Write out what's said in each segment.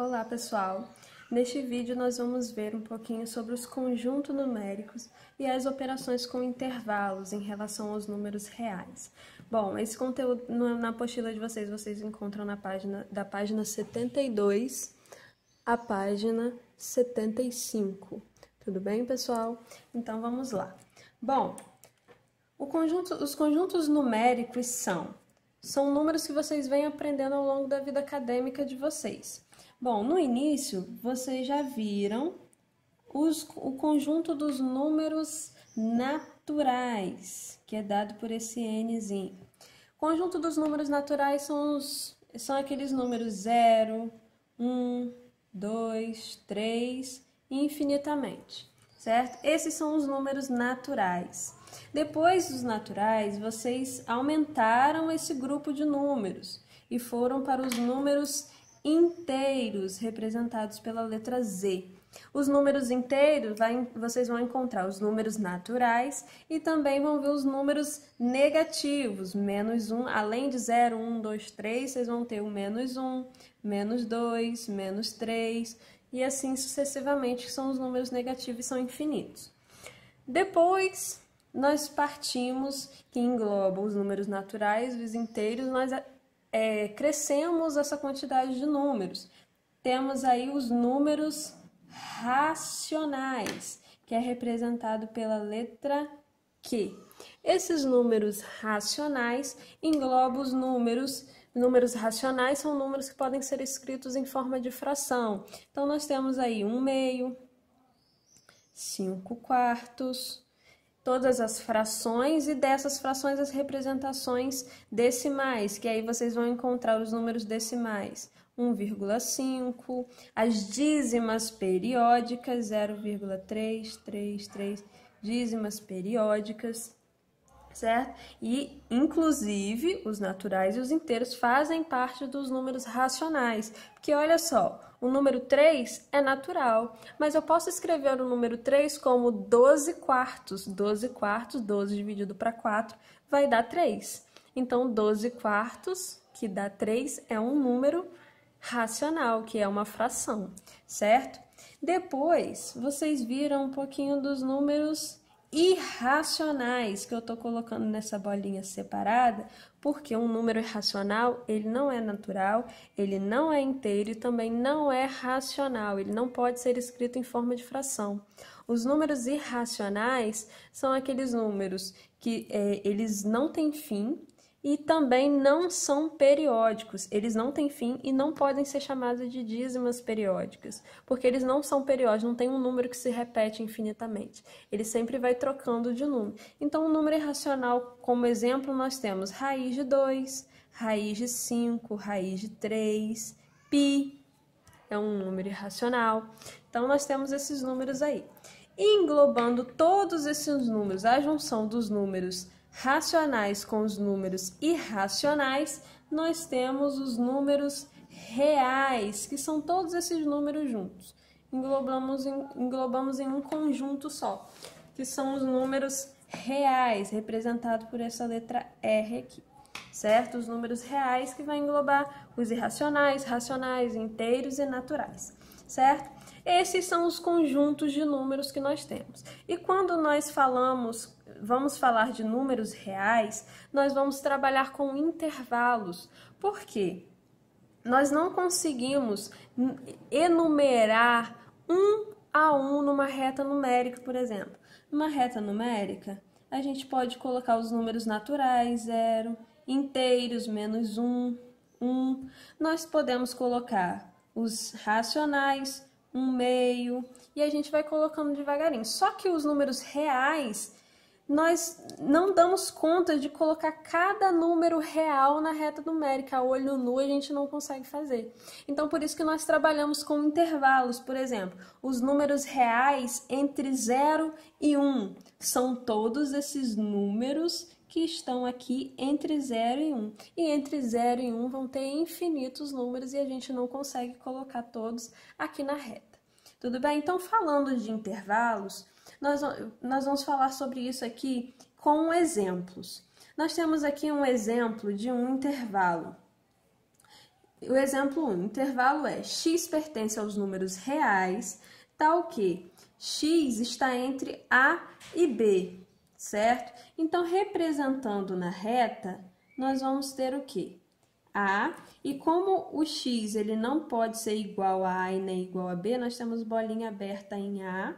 Olá pessoal! Neste vídeo nós vamos ver um pouquinho sobre os conjuntos numéricos e as operações com intervalos em relação aos números reais. Bom, esse conteúdo na apostila de vocês vocês encontram na página da página 72 à página 75. Tudo bem, pessoal? Então vamos lá. Bom, conjunto, os conjuntos numéricos são são números que vocês vêm aprendendo ao longo da vida acadêmica de vocês. Bom, no início vocês já viram os, o conjunto dos números naturais, que é dado por esse nzinho. Conjunto dos números naturais são, os, são aqueles números 0, 1, 2, 3 infinitamente, certo? Esses são os números naturais. Depois dos naturais, vocês aumentaram esse grupo de números e foram para os números inteiros representados pela letra Z. Os números inteiros, vai, vocês vão encontrar os números naturais e também vão ver os números negativos, menos 1, além de 0, 1, 2, 3, vocês vão ter o menos 1, menos 2, menos 3 e assim sucessivamente, que são os números negativos e são infinitos. Depois, nós partimos, que engloba os números naturais, os inteiros, nós é, crescemos essa quantidade de números. Temos aí os números racionais, que é representado pela letra Q. Esses números racionais englobam os números Números racionais são números que podem ser escritos em forma de fração. Então, nós temos aí 1 um meio, 5 quartos, todas as frações e dessas frações as representações decimais, que aí vocês vão encontrar os números decimais. 1,5, as dízimas periódicas, 0,333 dízimas periódicas certo? E, inclusive, os naturais e os inteiros fazem parte dos números racionais, porque olha só, o número 3 é natural, mas eu posso escrever o número 3 como 12 quartos. 12 quartos, 12 dividido para 4, vai dar 3. Então, 12 quartos, que dá 3, é um número racional, que é uma fração, certo? Depois, vocês viram um pouquinho dos números irracionais que eu estou colocando nessa bolinha separada, porque um número irracional ele não é natural, ele não é inteiro e também não é racional, ele não pode ser escrito em forma de fração. Os números irracionais são aqueles números que é, eles não têm fim, e também não são periódicos. Eles não têm fim e não podem ser chamados de dízimas periódicas, porque eles não são periódicos, não tem um número que se repete infinitamente. Ele sempre vai trocando de número. Então, um número irracional, como exemplo, nós temos raiz de 2, raiz de 5, raiz de 3, pi é um número irracional. Então, nós temos esses números aí. E englobando todos esses números, a junção dos números racionais com os números irracionais, nós temos os números reais, que são todos esses números juntos. Englobamos em, englobamos em um conjunto só, que são os números reais, representado por essa letra R aqui, certo? Os números reais que vai englobar os irracionais, racionais, inteiros e naturais, certo? Esses são os conjuntos de números que nós temos. E quando nós falamos, vamos falar de números reais, nós vamos trabalhar com intervalos. Por quê? Nós não conseguimos enumerar um a um numa reta numérica, por exemplo. Numa reta numérica, a gente pode colocar os números naturais, zero, inteiros, menos um, um. Nós podemos colocar os racionais, um meio, e a gente vai colocando devagarinho. Só que os números reais, nós não damos conta de colocar cada número real na reta numérica. A olho nu a gente não consegue fazer. Então, por isso que nós trabalhamos com intervalos. Por exemplo, os números reais entre 0 e 1 um, são todos esses números que estão aqui entre 0 e 1. Um. E entre 0 e 1 um vão ter infinitos números e a gente não consegue colocar todos aqui na reta. Tudo bem? Então, falando de intervalos, nós, nós vamos falar sobre isso aqui com exemplos. Nós temos aqui um exemplo de um intervalo. O exemplo 1, um, intervalo é x pertence aos números reais, tal que x está entre A e B, certo? Então, representando na reta, nós vamos ter o quê? A, e como o x ele não pode ser igual a A e nem igual a B, nós temos bolinha aberta em A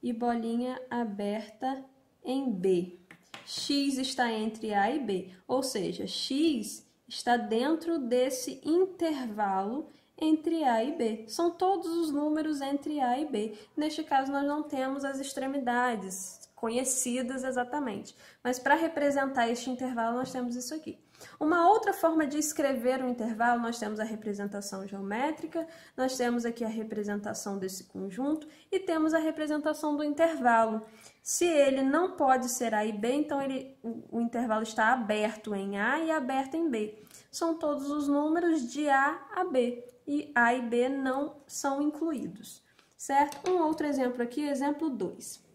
e bolinha aberta em B. x está entre A e B, ou seja, x está dentro desse intervalo entre A e B. São todos os números entre A e B. Neste caso, nós não temos as extremidades, conhecidas exatamente. Mas para representar este intervalo, nós temos isso aqui. Uma outra forma de escrever o intervalo, nós temos a representação geométrica, nós temos aqui a representação desse conjunto e temos a representação do intervalo. Se ele não pode ser A e B, então ele, o, o intervalo está aberto em A e aberto em B. São todos os números de A a B e A e B não são incluídos, certo? Um outro exemplo aqui, exemplo 2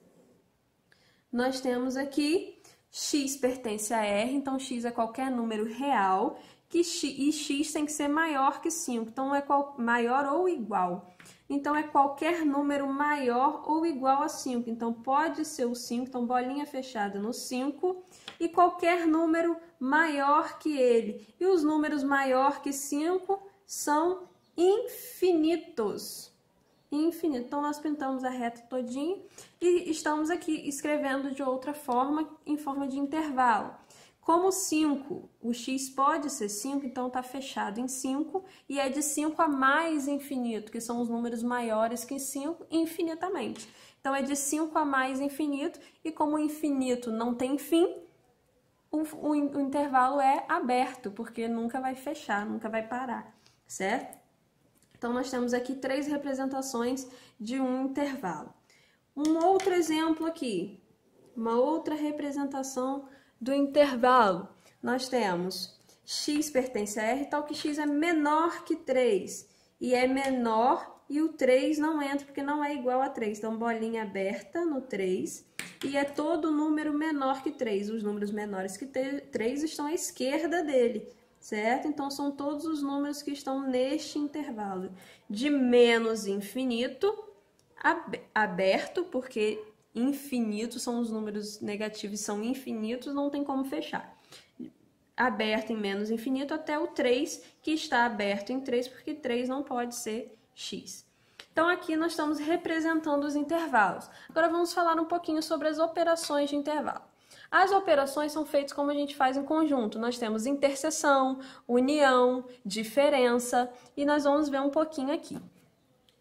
nós temos aqui x pertence a R, então x é qualquer número real que x, e x tem que ser maior que 5, então é qual, maior ou igual. Então, é qualquer número maior ou igual a 5. Então, pode ser o 5, então bolinha fechada no 5, e qualquer número maior que ele. E os números maior que 5 são infinitos infinito. Então, nós pintamos a reta todinha e estamos aqui escrevendo de outra forma, em forma de intervalo. Como 5, o x pode ser 5, então está fechado em 5, e é de 5 a mais infinito, que são os números maiores que 5, infinitamente. Então, é de 5 a mais infinito, e como o infinito não tem fim, o, o, o intervalo é aberto, porque nunca vai fechar, nunca vai parar, certo? Então, nós temos aqui três representações de um intervalo. Um outro exemplo aqui, uma outra representação do intervalo. Nós temos x pertence a R, tal que x é menor que 3. E é menor e o 3 não entra porque não é igual a 3. Então, bolinha aberta no 3 e é todo número menor que 3. Os números menores que 3 estão à esquerda dele certo? Então, são todos os números que estão neste intervalo de menos infinito, aberto, porque infinito são os números negativos, são infinitos, não tem como fechar. Aberto em menos infinito até o 3, que está aberto em 3, porque 3 não pode ser x. Então, aqui nós estamos representando os intervalos. Agora, vamos falar um pouquinho sobre as operações de intervalo. As operações são feitas como a gente faz em conjunto. Nós temos interseção, união, diferença e nós vamos ver um pouquinho aqui.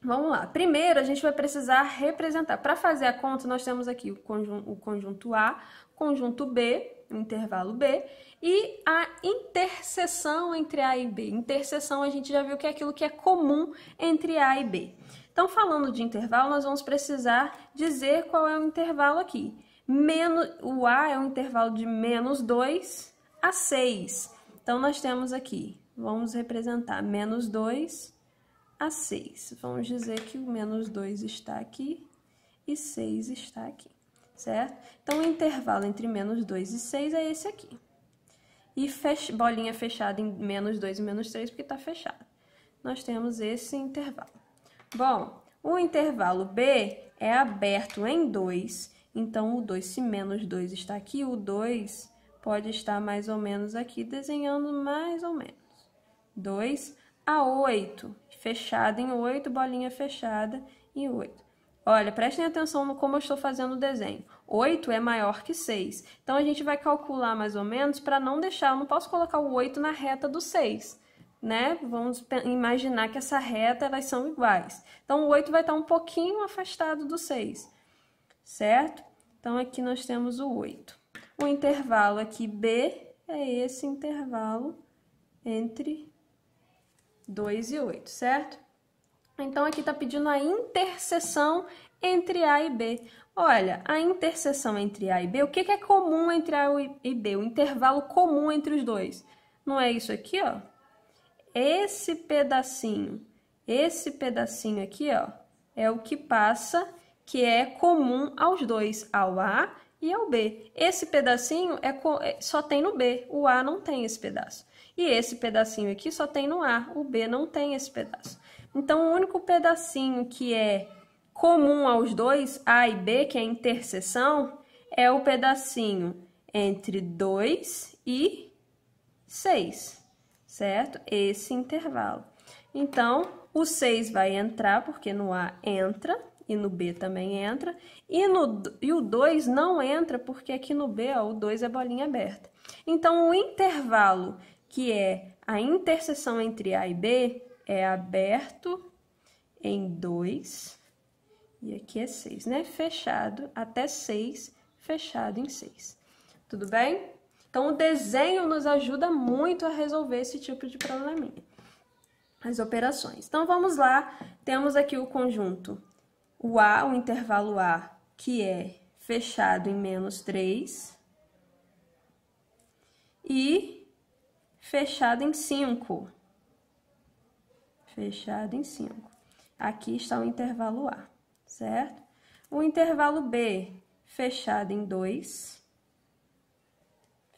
Vamos lá. Primeiro, a gente vai precisar representar. Para fazer a conta, nós temos aqui o conjunto, o conjunto A, conjunto B, intervalo B, e a interseção entre A e B. Interseção a gente já viu que é aquilo que é comum entre A e B. Então, falando de intervalo, nós vamos precisar dizer qual é o intervalo aqui. Menos, o A é um intervalo de menos 2 a 6. Então, nós temos aqui, vamos representar menos 2 a 6. Vamos dizer que o menos 2 está aqui e 6 está aqui, certo? Então, o intervalo entre menos 2 e 6 é esse aqui. E fech... bolinha fechada em menos 2 e menos 3, porque está fechada. Nós temos esse intervalo. Bom, o intervalo B é aberto em 2 então, o 2, se menos 2 está aqui, o 2 pode estar mais ou menos aqui, desenhando mais ou menos. 2 a 8, fechada em 8, bolinha fechada em 8. Olha, prestem atenção no como eu estou fazendo o desenho. 8 é maior que 6. Então, a gente vai calcular mais ou menos para não deixar... Eu não posso colocar o 8 na reta do 6, né? Vamos imaginar que essa reta, elas são iguais. Então, o 8 vai estar um pouquinho afastado do 6 certo? Então, aqui nós temos o 8. O intervalo aqui B é esse intervalo entre 2 e 8, certo? Então, aqui está pedindo a interseção entre A e B. Olha, a interseção entre A e B, o que, que é comum entre A e B? O intervalo comum entre os dois. Não é isso aqui, ó? Esse pedacinho, esse pedacinho aqui, ó, é o que passa que é comum aos dois, ao A e ao B. Esse pedacinho é, é só tem no B, o A não tem esse pedaço. E esse pedacinho aqui só tem no A, o B não tem esse pedaço. Então, o único pedacinho que é comum aos dois, A e B, que é a interseção, é o pedacinho entre 2 e 6, certo? Esse intervalo. Então, o 6 vai entrar, porque no A entra, e no B também entra. E, no, e o 2 não entra, porque aqui no B ó, o 2 é bolinha aberta. Então, o intervalo, que é a interseção entre A e B, é aberto em 2, e aqui é 6, né? Fechado até 6, fechado em 6. Tudo bem? Então, o desenho nos ajuda muito a resolver esse tipo de probleminha. As operações. Então, vamos lá. Temos aqui o conjunto o A, o intervalo A, que é fechado em menos 3, e fechado em 5. Fechado em 5. Aqui está o intervalo A, certo? O intervalo B, fechado em 2,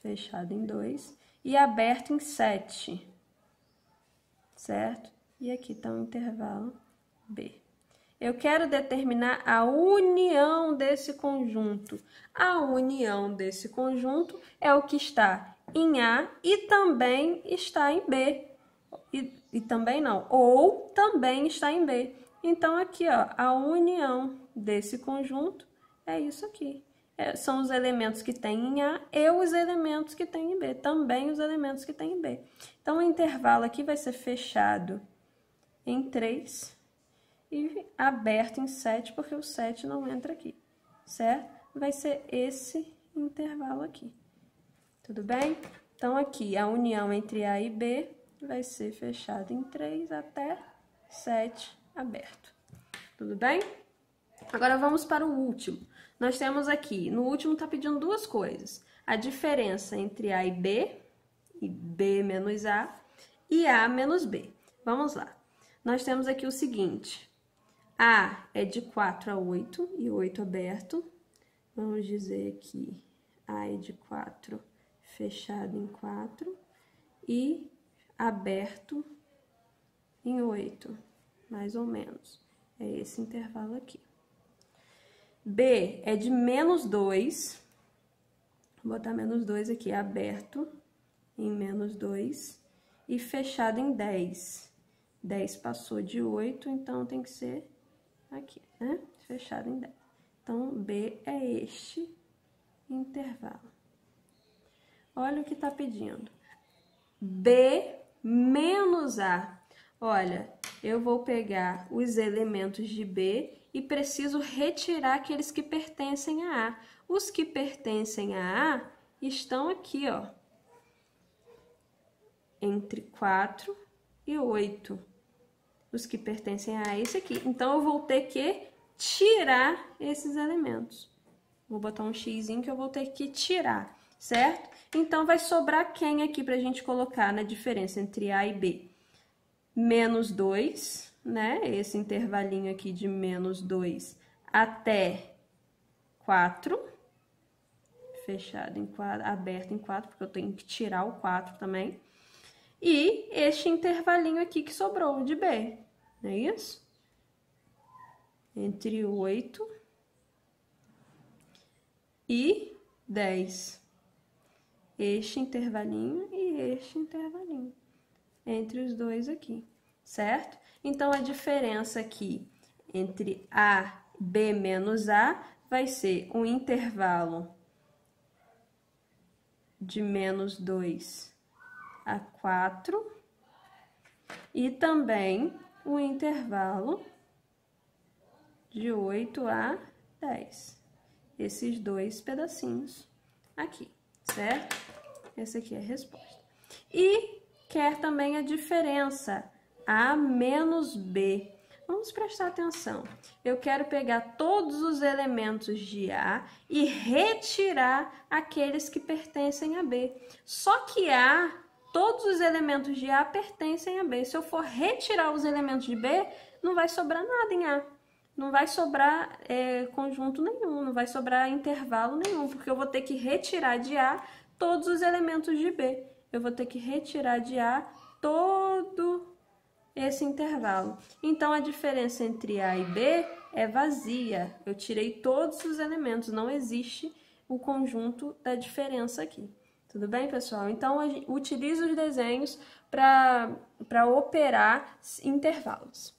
fechado em 2, e aberto em 7, certo? E aqui está o intervalo B. Eu quero determinar a união desse conjunto. A união desse conjunto é o que está em A e também está em B. E, e também não, ou também está em B. Então, aqui, ó, a união desse conjunto é isso aqui. É, são os elementos que tem em A e os elementos que tem em B, também os elementos que tem em B. Então, o intervalo aqui vai ser fechado em 3 e aberto em 7, porque o 7 não entra aqui, certo? Vai ser esse intervalo aqui, tudo bem? Então, aqui, a união entre A e B vai ser fechada em 3 até 7 aberto, tudo bem? Agora, vamos para o último. Nós temos aqui, no último está pedindo duas coisas. A diferença entre A e B, e B menos A, e A menos B. Vamos lá. Nós temos aqui o seguinte, a é de 4 a 8 e 8 aberto. Vamos dizer que A é de 4 fechado em 4 e aberto em 8, mais ou menos. É esse intervalo aqui. B é de menos 2, vou botar menos 2 aqui, aberto em menos 2 e fechado em 10. 10 passou de 8, então tem que ser aqui, né? Fechado em 10. Então, B é este intervalo. Olha o que está pedindo. B menos A. Olha, eu vou pegar os elementos de B e preciso retirar aqueles que pertencem a A. Os que pertencem a A estão aqui, ó, entre 4 e 8 os que pertencem a esse aqui. Então, eu vou ter que tirar esses elementos. Vou botar um x que eu vou ter que tirar, certo? Então, vai sobrar quem aqui para a gente colocar na diferença entre A e B? Menos 2, né? Esse intervalinho aqui de menos 2 até 4. Fechado em 4, aberto em 4, porque eu tenho que tirar o 4 também. E este intervalinho aqui que sobrou de B, é isso? Entre 8 e 10. Este intervalinho e este intervalinho. Entre os dois aqui, certo? Então, a diferença aqui entre A, B menos A vai ser um intervalo de menos 2 a 4 e também o intervalo de 8 a 10. Esses dois pedacinhos aqui, certo? Essa aqui é a resposta. E quer também a diferença A menos B. Vamos prestar atenção. Eu quero pegar todos os elementos de A e retirar aqueles que pertencem a B. Só que A todos os elementos de A pertencem a B. Se eu for retirar os elementos de B, não vai sobrar nada em A. Não vai sobrar é, conjunto nenhum, não vai sobrar intervalo nenhum, porque eu vou ter que retirar de A todos os elementos de B. Eu vou ter que retirar de A todo esse intervalo. Então, a diferença entre A e B é vazia. Eu tirei todos os elementos, não existe o conjunto da diferença aqui. Tudo bem, pessoal? Então, utilize os desenhos para operar intervalos.